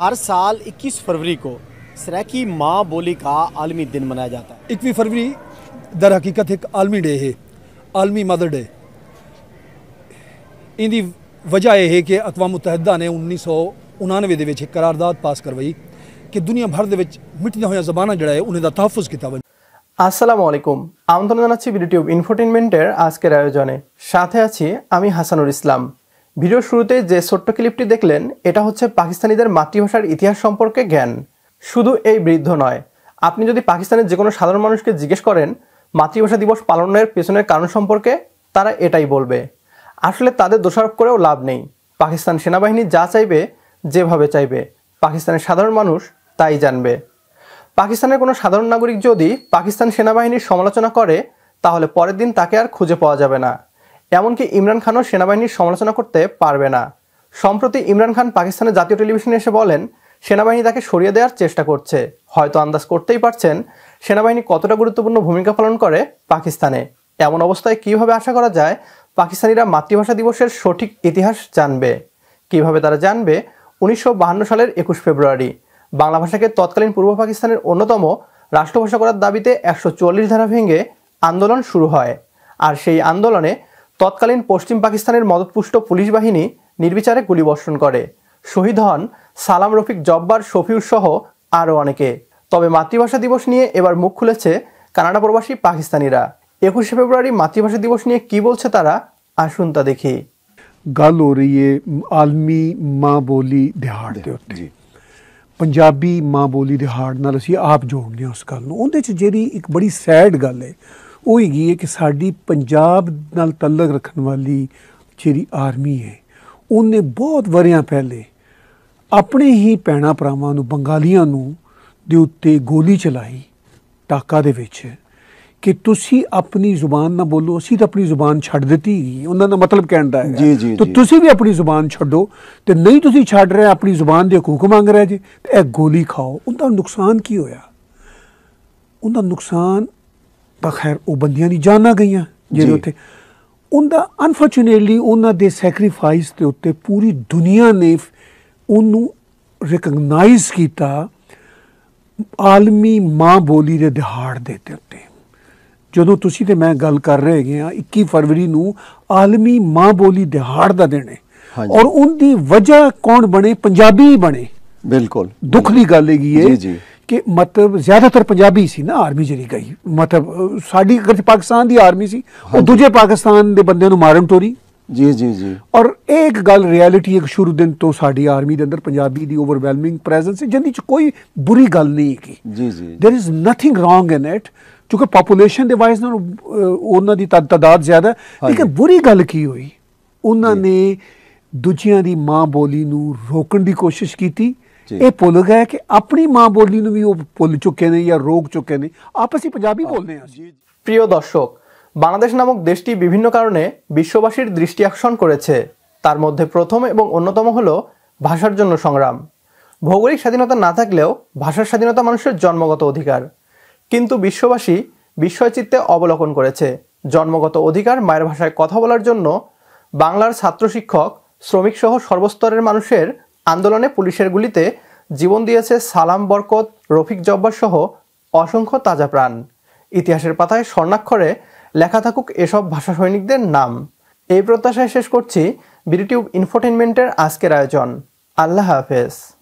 हर साल 21 फरवरी को सराकी माँ बोली का आलमी दिन मनाया जाता है इक्वी फरवरी दर हकीकत एक आलमी डे है आलमी मदर डे इनकी वजह यह है कि अकवा मुतहदा ने उन्नीस सौ उन्नवे के एक करारदाद पास करवाई कि दुनिया भर के मिटिया हुई जबाना जड़ा है उन्हें तहफ़ किया बन আসসালামু আলাইকুম আমন্ত্রণ জানাচ্ছি ইউটিউব ইনফোটেনমেন্টের আজকের আয়োজনে ভিডিওর শুরুতে যে ছোট্ট ক্লিপটি দেখলেন এটা হচ্ছে পাকিস্তানিদের মাতৃভাষার ইতিহাস সম্পর্কে জ্ঞান শুধু এই বৃদ্ধ নয় আপনি যদি পাকিস্তানের যে কোনো সাধারণ মানুষকে জিজ্ঞেস করেন মাতৃভাষা দিবস পালনের পেছনের কারণ সম্পর্কে তারা এটাই বলবে আসলে তাদের দোষারোপ করেও লাভ নেই পাকিস্তান সেনাবাহিনী যা চাইবে যেভাবে চাইবে পাকিস্তানের সাধারণ মানুষ তাই জানবে পাকিস্তানের কোনো সাধারণ নাগরিক যদি পাকিস্তান সেনাবাহিনীর সমালোচনা করে তাহলে পরের দিন তাকে আর খুঁজে পাওয়া যাবে না এমনকি ইমরান খানও সেনাবাহিনীর সমালোচনা করতে পারবে না সম্প্রতি ইমরান খান পাকিস্তানের জাতীয় টেলিভিশনে এসে বলেন সেনাবাহিনী তাকে সরিয়ে দেওয়ার চেষ্টা করছে হয়তো আন্দাজ করতেই পারছেন সেনাবাহিনী কতটা গুরুত্বপূর্ণ ভূমিকা পালন করে পাকিস্তানে এমন অবস্থায় কিভাবে আশা করা যায় পাকিস্তানিরা মাতৃভাষা দিবসের সঠিক ইতিহাস জানবে কিভাবে তারা জানবে উনিশশো সালের একুশ ফেব্রুয়ারি বাংলা ভাষাকে তৎকালীন পূর্ব পাকিস্তানের অন্যতম রাষ্ট্রভাষা করার দাবিতে একশো ধারা ভেঙে আন্দোলন শুরু হয় আর সেই আন্দোলনে তৎকালীন পশ্চিম পাকিস্তানের মদতপুষ্ট পুলিশ বাহিনী নির্বিচারে গুলিবর্ষণ করে শহীদ হন সালাম রফিক জব্বার শফিউর সহ আরও অনেকে তবে মাতৃভাষা দিবস নিয়ে এবার মুখ খুলেছে কানাডা প্রবাসী পাকিস্তানিরা একুশে ফেব্রুয়ারি মাতৃভাষা দিবস নিয়ে কি বলছে তারা আসুন তা দেখি गल हो रही है आलमी माँ बोली ਦਿਹਾੜ ਦੇ ਉੱਤੇ ਪੰਜਾਬੀ ਮਾਂ ਬੋਲੀ ਦਿਹਾੜ ਨਾਲ গাল ਆਪ ਜੋੜਨੇ ਉਸ ਗੱਲ স্যাড ਉਹਦੇ ਉਹ ਗਈ ਹੈ ਕਿ ਸਾਡੀ ਪੰਜਾਬ ਨਾਲ ਤਲਕ ਰੱਖਣ ਵਾਲੀ ਜਿਹੜੀ ਆਰਮੀ ਹੈ ਉਹਨੇ ਬਹੁਤ ਵਰਿਆਂ ਪਹਿਲੇ ਆਪਣੇ ਹੀ ਪੈਣਾ ਪਰਾਵਾਂ ਨੂੰ ਬੰਗਾਲੀਆਂ ਨੂੰ ਦੇ ਉੱਤੇ ਗੋਲੀ ਚਲਾਈ ਟਾਕਾ ਦੇ ਵਿੱਚ ਕਿ ਤੁਸੀਂ ਆਪਣੀ ਜ਼ੁਬਾਨ ਨਾ ਬੋਲੋ ਅਸੀਂ ਤਾਂ ਆਪਣੀ ਜ਼ੁਬਾਨ ਛੱਡ ਦਿੱਤੀ ਉਹਨਾਂ ਦਾ ਮਤਲਬ ਕਹਿਣ ਦਾ ਹੈ ਤਾਂ ਤੁਸੀਂ ਵੀ ਆਪਣੀ ਜ਼ੁਬਾਨ ਛੱਡੋ ਤੇ ਨਹੀਂ ਤੁਸੀਂ ਛੱਡ ਰਹੇ ਆਪਣੀ ਜ਼ੁਬਾਨ ਦੇ ਹਕੂਕ ਮੰਗ ਰਹੇ ਜੇ ਤੇ ਇਹ ਗੋਲੀ ਖਾਓ ਉਹਦਾ ਨੁਕਸਾਨ ਕੀ ਹੋਇਆ ਉਹਦਾ ਨੁਕਸਾਨ ਤਾਂ ਖੈਰ ਉਹ ਬੰਦੀਆਂ ਦੀ ਜਾਨਾਂ ਗਈਆਂ ਜਿਹੜੇ ਉੱਥੇ ਉਹਦਾ ਅਨਫੋਰਚੂਨੇਟਲੀ ਉਹਨਾਂ ਦੇ ਸੈਕਰੀਫਾਈਸ ਦੇ ਉੱਤੇ ਪੂਰੀ ਦੁਨੀਆ ਨੇ ਉਹਨੂੰ ਰਿਕਗਨਾਈਜ਼ ਕੀਤਾ ਆਲਮੀ ਮਾਂ ਬੋਲੀ ਦੇ ਦਿਹਾੜ ਦੇ ਉੱਤੇ ਜਦੋਂ ਤੁਸੀਂ ਤੇ ਮੈਂ ਗੱਲ ਕਰ ਰਹੇ ਹੈਗੇ ਆ 21 ਫਰਵਰੀ ਨੂੰ ਆਲਮੀ ਮਾਂ ਬੋਲੀ ਦਿਹਾੜ ਦਾ ਦਿਨ ਹੈ ਔਰ ਉਹਦੀ ਵਜ੍ਹਾ ਕੌਣ ਬਣੇ ਪੰਜਾਬੀ ਬਣੇ ਬਿਲਕੁਲ ਦੁੱਖ ਦੀ ਗੱਲ ਹੈਗੀ ਹੈ ਜੀ ਜੀ ਕਿ ਮਤਲਬ ਜ਼ਿਆਦਾਤਰ ਪੰਜਾਬੀ ਸੀ ਨਾ ਆਰਮੀ ਜਿਹੜੀ ਗਈ ਮਤਲਬ ਸਾਡੀ ਅਗਰ ਪਾਕਿਸਤਾਨ ਦੀ ਆਰਮੀ ਸੀ ਉਹ ਦੂਜੇ ਪਾਕਿਸਤਾਨ ਦੇ ਬੰਦਿਆਂ ਨੂੰ ਮਾਰਨ ਤੋਰੀ ਜੀ ਜੀ ਜੀ ਔਰ ਇਹ ਇੱਕ ਗੱਲ ਰਿਐਲਿਟੀ ਇੱਕ ਸ਼ੁਰੂ ਦਿਨ ਤੋਂ ਸਾਡੀ ਆਰਮੀ ਦੇ ਅੰਦਰ ਪੰਜਾਬੀ ਦੀ ਓਵਰਵੈਲਮਿੰਗ ਪ੍ਰੈਜ਼ੈਂਸ ਹੈ ਜਿੰਦੀ ਚ ਕੋਈ ਬੁਰੀ ਗੱਲ ਨਹੀਂ ਹੈ ਜੀ ਜੀ there is nothing wrong in it ਕਿਉਂਕਿ ਪੋਪੂਲੇਸ਼ਨ ਦੇ ਵਾਈਜ਼ ਨਾਲ ਉਹਨਾਂ ਦੀ ਤਦਾਦ ਜ਼ਿਆਦਾ ਲੇਕਿਨ ਬੁਰੀ ਗੱਲ ਕੀ ਹੋਈ ਉਹਨਾਂ ਨੇ ਦੂਜਿਆਂ ਦੀ ਮਾਂ ਬੋਲੀ ਨੂੰ ਰੋਕਣ ਦੀ ਕੋਸ਼ਿਸ਼ ਕੀਤੀ ਇਹ ਭੁੱਲ ਗਏ ਕਿ ਆਪਣੀ ਮਾਂ ਬੋਲੀ ਨੂੰ ਵੀ ਉਹ ਭੁੱਲ ਚੁੱਕੇ ਨੇ ਜਾਂ ਰੋਕ ਚੁੱਕੇ ਨੇ ਆਪਸੀ ਪੰਜਾਬੀ ਬੋਲਦੇ ਆ প্রিয় দর্শক বাংলাদেশ নামক দেশটি বিভিন্ন কারণে বিশ্ববাসীর দৃষ্টি আকর্ষণ করেছে তার মধ্যে প্রথম এবং অন্যতম হলো ভাষার জন্য সংগ্রাম ভৌগোলিক স্বাধীনতা না থাকলেও ভাষার স্বাধীনতা মানুষের জন্মগত অধিকার কিন্তু বিশ্ববাসী বিশ্বচিত্তে অবলোকন করেছে জন্মগত অধিকার মায়ের ভাষায় কথা বলার জন্য বাংলার ছাত্র শিক্ষক শ্রমিকসহ সর্বস্তরের মানুষের আন্দোলনে পুলিশের গুলিতে জীবন দিয়েছে সালাম বরকত রফিক জব্বার সহ অসংখ্য তাজা প্রাণ ইতিহাসের পাতায় স্বর্ণাক্ষরে লেখা থাকুক এসব ভাষা সৈনিকদের নাম এই প্রত্যাশায় শেষ করছি বিডিটিউব ইনফোটেনমেন্টের আজকের আয়োজন আল্লাহ হাফেজ